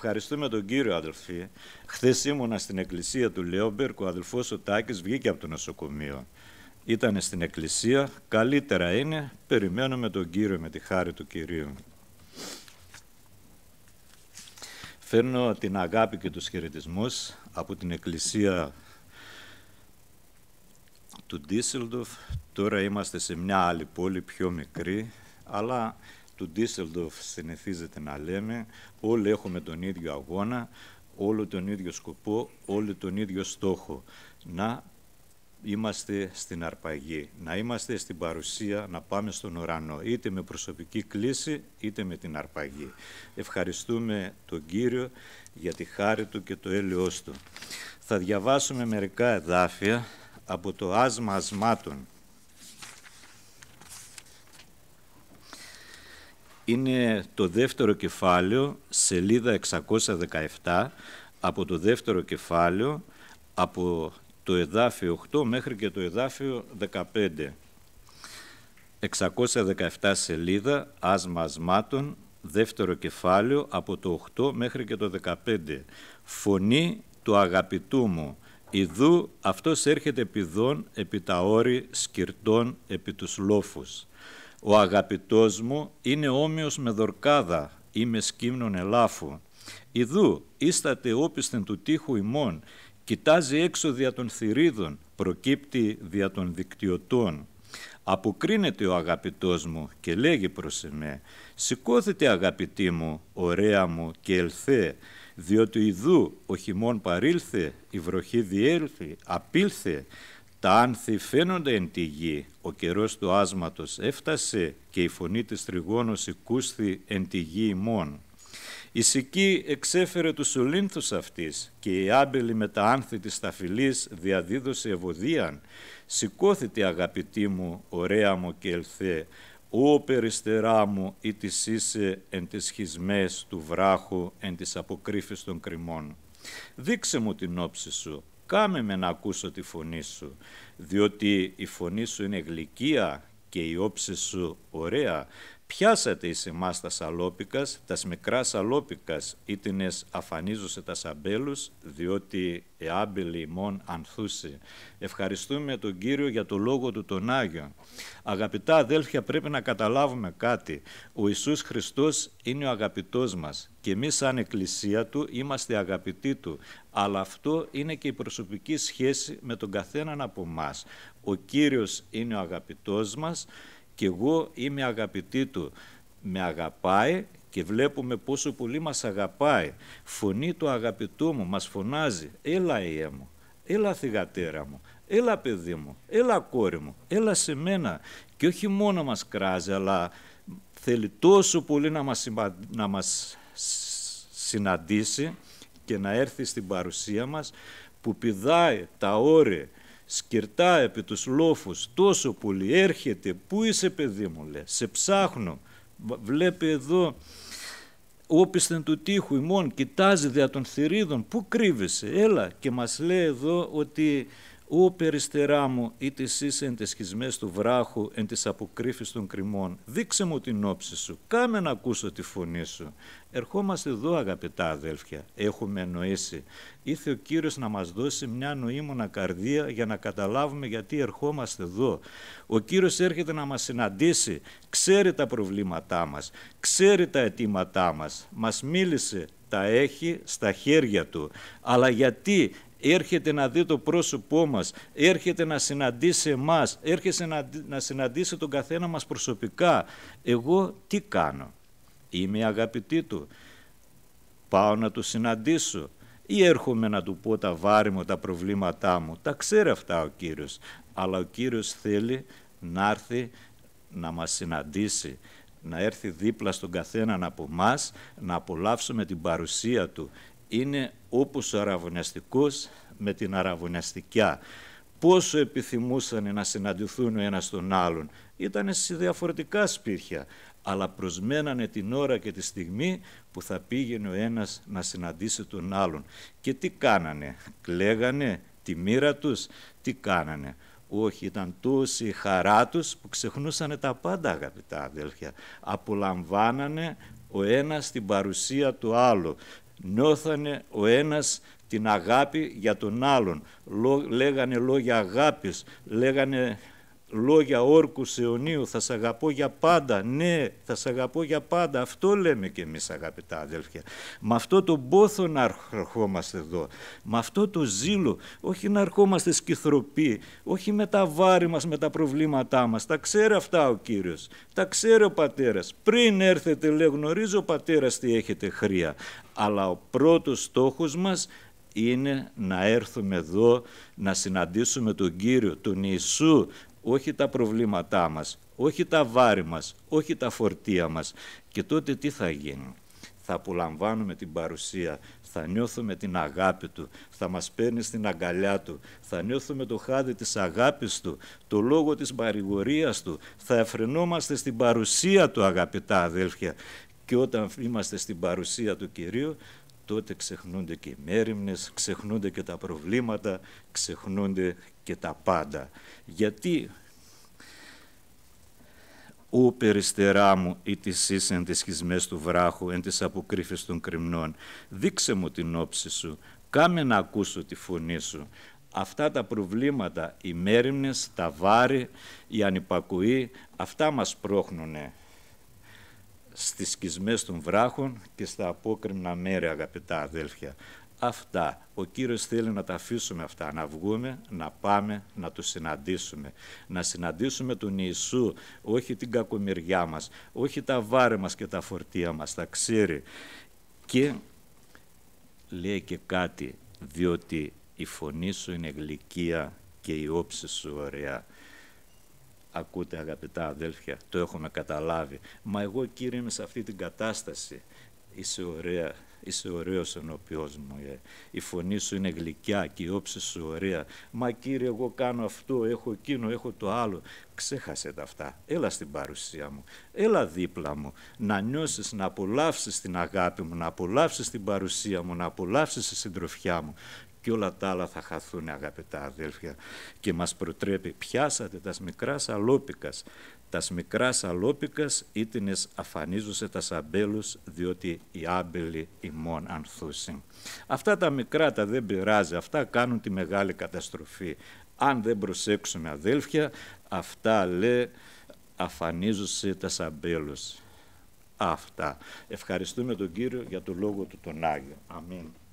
Ευχαριστούμε τον κύριο αδελφή. Χθες ήμουνα στην εκκλησία του Λεόμπερκ, ο αδελφός ο Τάκης βγήκε από το νοσοκομείο. Ήταν στην εκκλησία, καλύτερα είναι, περιμένουμε τον κύριο με τη χάρη του κυρίου. Φέρνω την αγάπη και τους χαιρετισμούς από την εκκλησία του Ντίσσελντοφ. Τώρα είμαστε σε μια άλλη πόλη, πιο μικρή, αλλά του Ντίσσελντοφ συνηθίζεται να λέμε, όλοι έχουμε τον ίδιο αγώνα, όλο τον ίδιο σκοπό, όλο τον ίδιο στόχο. Να είμαστε στην αρπαγή, να είμαστε στην παρουσία, να πάμε στον ουρανό, είτε με προσωπική κλίση, είτε με την αρπαγή. Ευχαριστούμε τον Κύριο για τη χάρη Του και το έλεος Του. Θα διαβάσουμε μερικά εδάφια από το άσμα είναι το δεύτερο κεφάλαιο, σελίδα 617, από το δεύτερο κεφάλαιο, από το εδάφιο 8 μέχρι και το εδάφιο 15. 617 σελίδα, άσμα ασμάτων, δεύτερο κεφάλαιο, από το 8 μέχρι και το 15. Φωνή του αγαπητού μου, Ιδού αυτός έρχεται επιδών επί τα όρη σκυρτών επί τους λόφους. Ο αγαπητός μου είναι όμοιος με δορκάδα ή με σκύμνον ελάφου. Ιδού ίσταται όπισθεν του τείχου ημών, κοιτάζει έξω δια των θηρίδων, προκύπτει δια των δικτυωτών. Αποκρίνεται ο αγαπητός μου και λέγει προς εμέ, «Σηκώθητε αγαπητή μου, ωραία μου και ελθέ, διότι ιδού ο χειμών παρήλθε, η βροχή διέλθει, απήλθε, τα άνθη φαίνονται εν τη γη, ο καιρός του άσματος έφτασε και η φωνή της τριγώνος οικούσθη εν τη γη ημών. Η Σική εξέφερε τους ολύνθους αυτής και η άμπελη με τα άνθη της ταφυλής διαδίδωσε ευωδίαν. Σηκώθητε αγαπητή μου, ωραία μου και ελθέ, «Ω περιστερά μου, ή της είσαι εν τις χισμές του βράχου, εν τις αποκρύφεις των κρυμών. Δείξε μου την όψη σου, Κάμε με να ακούσω τη φωνή σου, διότι η φωνή σου είναι γλυκία και η όψη σου ωραία. Πιάσατε εις εμάς τα σαλόπικας, τας μικρά σαλόπικας, ήτινες Αφανίζωσε τα σαμπέλους, διότι εάμπελη ημών ανθούσε. Ευχαριστούμε τον Κύριο για το Λόγο του τον Άγιο. Αγαπητά αδέλφια, πρέπει να καταλάβουμε κάτι. Ο Ιησούς Χριστός είναι ο αγαπητός μας και εμείς σαν εκκλησία Του είμαστε αγαπητοί Του. Αλλά αυτό είναι και η προσωπική σχέση με τον καθέναν από εμά. Ο Κύριος είναι ο αγαπητός μας και εγώ είμαι αγαπητή του. Με αγαπάει και βλέπουμε πόσο πολύ μας αγαπάει. Φωνή του αγαπητού μου μας φωνάζει. Έλα ιέ μου, έλα θυγατέρα μου, έλα παιδί μου, έλα κόρη μου, έλα σε μένα. Και όχι μόνο μας κράζει, αλλά θέλει τόσο πολύ να μας, να μας συναντήσει και να έρθει στην παρουσία μας που πηδάει τα όρια σκυρτά επί τους λόφους τόσο πολύ, έρχεται, πού είσαι παιδί μου λέει, σε ψάχνω, βλέπει εδώ όπισθεν του τείχου ημών, κοιτάζει δια των θηρίδων, πού κρύβεσαι, έλα και μας λέει εδώ ότι ου περιστερά μου, ή της είσαι εν τις σχισμές του βράχου, εν τις αποκρύφεις των κρυμών. Δείξε μου την όψη σου, κάμε να ακούσω τη φωνή σου. Ερχόμαστε εδώ αγαπητά αδέλφια, έχουμε εννοήσει. Ήθε ο Κύριος να μας δώσει μια νοήμωνα καρδία για να καταλάβουμε γιατί ερχόμαστε εδώ. Ο Κύριος έρχεται να μας συναντήσει, ξέρει τα προβλήματά μας, ξέρει τα αιτήματά μας, μας μίλησε, τα έχει στα χέρια του. Αλλά γιατί έρχεται να δει το πρόσωπό μας, έρχεται να συναντήσει εμάς, έρχεται να συναντήσει τον καθένα μας προσωπικά. Εγώ τι κάνω. Είμαι αγαπητή του. Πάω να του συναντήσω ή έρχομαι να του πω τα βάρη μου, τα προβλήματά μου. Τα ξέρει αυτά ο Κύριος. Αλλά ο Κύριος θέλει να έρθει να μας συναντήσει, να έρθει δίπλα στον καθέναν από εμά, να απολαύσουμε την παρουσία Του είναι όπως ο αραβωνιαστικός με την αραβωνιαστικιά. Πόσο επιθυμούσαν να συναντηθούν ο ένας τον άλλον. Ήτανε σε διαφορετικά σπίτια, αλλά προσμένανε την ώρα και τη στιγμή που θα πήγαινε ο ένας να συναντήσει τον άλλον. Και τι κάνανε, κλαίγανε τη μοίρα τους, τι κάνανε. Όχι, ήταν τόση η χαρά τους που ξεχνούσαν τα πάντα, αγαπητά αδέλφια. Απολαμβάνανε ο ένας την παρουσία του άλλου. Νιώθανε ο ένας την αγάπη για τον άλλον. Λέγανε λόγια αγάπης, λέγανε λόγια όρκου αιωνίου, θα σε αγαπώ για πάντα, ναι, θα σε αγαπώ για πάντα, αυτό λέμε και εμείς αγαπητά αδέλφια. Με αυτό το πόθο να ερχόμαστε εδώ, με αυτό το ζήλο, όχι να ερχόμαστε σκυθροποί, όχι με τα βάρη μας, με τα προβλήματά μας, τα ξέρει αυτά ο Κύριος, τα ξέρει ο Πατέρας. Πριν έρθετε, λέει, γνωρίζω ο Πατέρας τι έχετε χρία, αλλά ο πρώτος στόχος μας είναι να έρθουμε εδώ να συναντήσουμε τον Κύριο, τον Ιησού, όχι τα προβλήματά μας, όχι τα βάρη μας, όχι τα φορτία μας. Και τότε τι θα γίνει. Θα απολαμβάνουμε την παρουσία, θα νιώθουμε την αγάπη Του, θα μας παίρνει στην αγκαλιά Του, θα νιώθουμε το χάδι της αγάπης Του, το λόγο της παρηγορίας Του, θα εφρενόμαστε στην παρουσία Του αγαπητά αδέλφια. Και όταν είμαστε στην παρουσία του Κυρίου τότε ξεχνούνται και οι μέρημνες, ξεχνούνται και τα προβλήματα, ξεχνούνται και τα πάντα. Γιατί ο περιστερά μου, ή της εν τις σχισμές του βράχου, εν τις αποκρύφες των κρυμνών, δείξε μου την όψη σου, κάμε να ακούσω τη φωνή σου». Αυτά τα προβλήματα, οι μέρημνες, τα βάρη, η ανυπακουή, αυτά μας πρόχνουνε στις σκισμές των βράχων και στα απόκριμνα μέρη, αγαπητά αδέλφια. Αυτά. Ο Κύριος θέλει να τα αφήσουμε αυτά, να βγούμε, να πάμε, να τους συναντήσουμε. Να συναντήσουμε τον Ιησού, όχι την κακομεριά μας, όχι τα βάρη μας και τα φορτία μας, τα ξέρει. Και λέει και κάτι, διότι η φωνή σου είναι γλυκία και η όψη σου ωραία. Ακούτε αγαπητά αδέλφια, το έχουμε καταλάβει. Μα εγώ κύριε είμαι σε αυτή την κατάσταση. Είσαι ωραία, είσαι ωραίος μου. Ε. Η φωνή σου είναι γλυκιά και η όψη σου ωραία. Μα κύριε εγώ κάνω αυτό, έχω εκείνο, έχω το άλλο. Ξέχασε τα αυτά. Έλα στην παρουσία μου. Έλα δίπλα μου. Να νιώσεις, να απολαύσεις την αγάπη μου, να απολαύσεις την παρουσία μου, να απολαύσεις τη συντροφιά μου και όλα τα άλλα θα χαθούν αγαπητά αδέλφια και μας προτρέπει πιάσατε τας μικράς αλόπικας τας μικράς αλόπικας ήτινες αφανίζουσε τα αμπέλους διότι οι άμπελοι ημών ανθούσιν. Αυτά τα μικρά τα δεν πειράζει, αυτά κάνουν τη μεγάλη καταστροφή. Αν δεν προσέξουμε αδέλφια, αυτά λέει αφανίζουσε τα αμπέλους Αυτά. Ευχαριστούμε τον Κύριο για το λόγο του τον Άγιο. Αμήν.